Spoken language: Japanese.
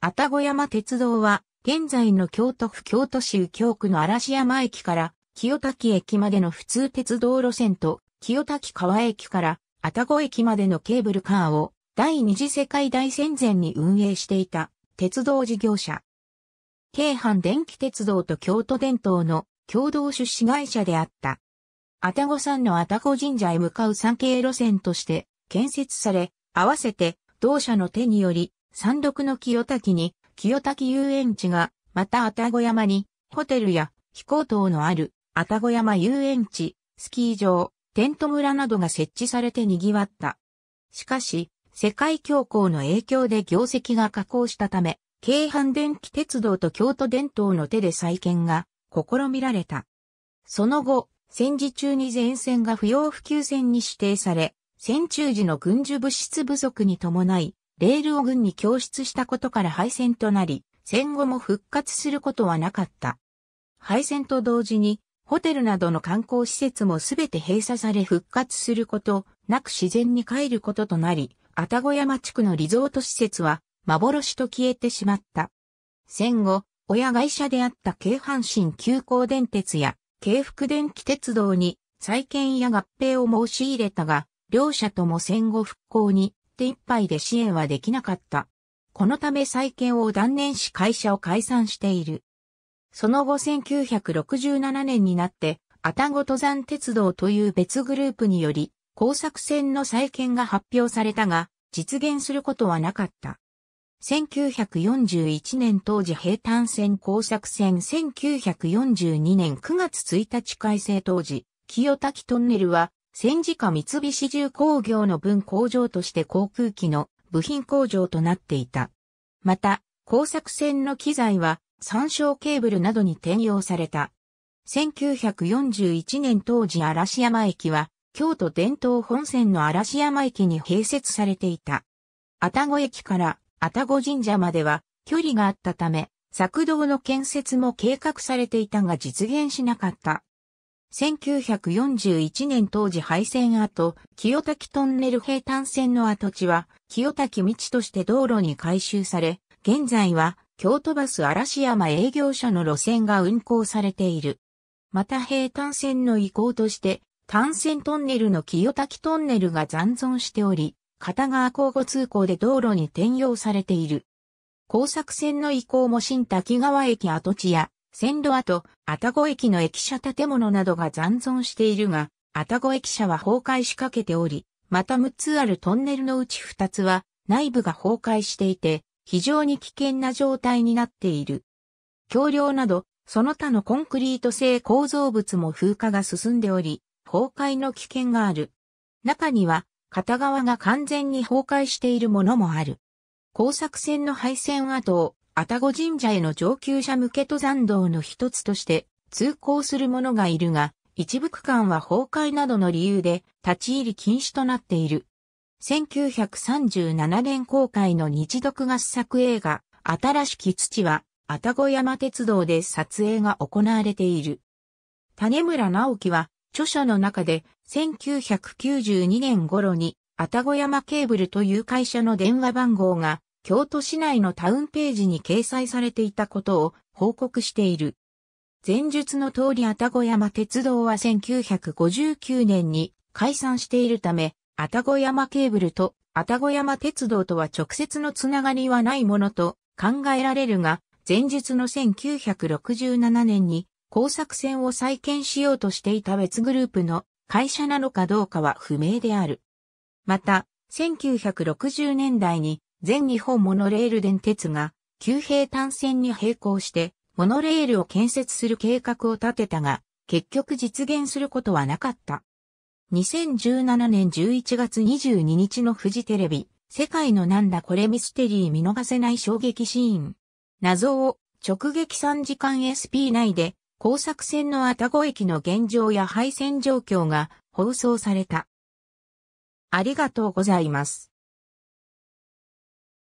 愛宕山鉄道は、現在の京都府京都市右京区の嵐山駅から、清滝駅までの普通鉄道路線と、清滝川駅から、愛宕駅までのケーブルカーを、第二次世界大戦前に運営していた、鉄道事業者。京阪電気鉄道と京都電灯の共同出資会社であった。愛宕山の愛宕神社へ向かう参詣路線として建設され、合わせて同社の手により山麓の清滝に、清滝遊園地が、また愛宕山に、ホテルや飛行等のある愛宕山遊園地、スキー場、テント村などが設置されて賑わった。しかし、世界恐慌の影響で業績が下降したため、京阪電気鉄道と京都電灯の手で再建が試みられた。その後、戦時中に前線が不要不急線に指定され、戦中時の軍需物質不足に伴い、レールを軍に供出したことから敗戦となり、戦後も復活することはなかった。敗戦と同時に、ホテルなどの観光施設もすべて閉鎖され復活することなく自然に帰ることとなり、愛宕山地区のリゾート施設は幻と消えてしまった。戦後、親会社であった京阪神急行電鉄や京福電気鉄道に再建や合併を申し入れたが、両社とも戦後復興に手一杯で支援はできなかった。このため再建を断念し会社を解散している。その後1967年になって、たご登山鉄道という別グループにより、工作船の再建が発表されたが、実現することはなかった。1941年当時平坦線工作船1942年9月1日改正当時、清滝トンネルは戦時下三菱重工業の分工場として航空機の部品工場となっていた。また、工作船の機材は参照ケーブルなどに転用された。1941年当時嵐山駅は京都伝統本線の嵐山駅に併設されていた。愛宕駅から愛宕神社までは距離があったため、作動の建設も計画されていたが実現しなかった。1941年当時廃線跡、清滝トンネル平坦線の跡地は、清滝道として道路に改修され、現在は、京都バス嵐山営業所の路線が運行されている。また平坦線の移行として、単線トンネルの清滝トンネルが残存しており、片側交互通行で道路に転用されている。工作線の移行も新滝川駅跡地や線路跡、愛宕駅の駅舎建物などが残存しているが、愛宕駅舎は崩壊しかけており、また6つあるトンネルのうち2つは内部が崩壊していて、非常に危険な状態になっている。橋梁など、その他のコンクリート製構造物も風化が進んでおり、崩壊の危険がある。中には、片側が完全に崩壊しているものもある。工作船の配線跡を愛宕神社への上級者向け登山道の一つとして通行する者がいるが、一部区間は崩壊などの理由で立ち入り禁止となっている。1937年公開の日読合作映画、新しき土は、愛宕山鉄道で撮影が行われている。種村直樹は、著書の中で、1992年頃に、愛宕山ケーブルという会社の電話番号が、京都市内のタウンページに掲載されていたことを報告している。前述の通りあたご山鉄道は1959年に解散しているため、あたご山ケーブルとあたご山鉄道とは直接のつながりはないものと考えられるが、前述の1967年に工作船を再建しようとしていた別グループの会社なのかどうかは不明である。また、1960年代に全日本モノレール電鉄が、旧兵単線に並行して、モノレールを建設する計画を立てたが、結局実現することはなかった。2017年11月22日のフジテレビ、世界のなんだこれミステリー見逃せない衝撃シーン。謎を直撃3時間 SP 内で、工作船の愛宕駅の現状や配線状況が放送された。ありがとうございます。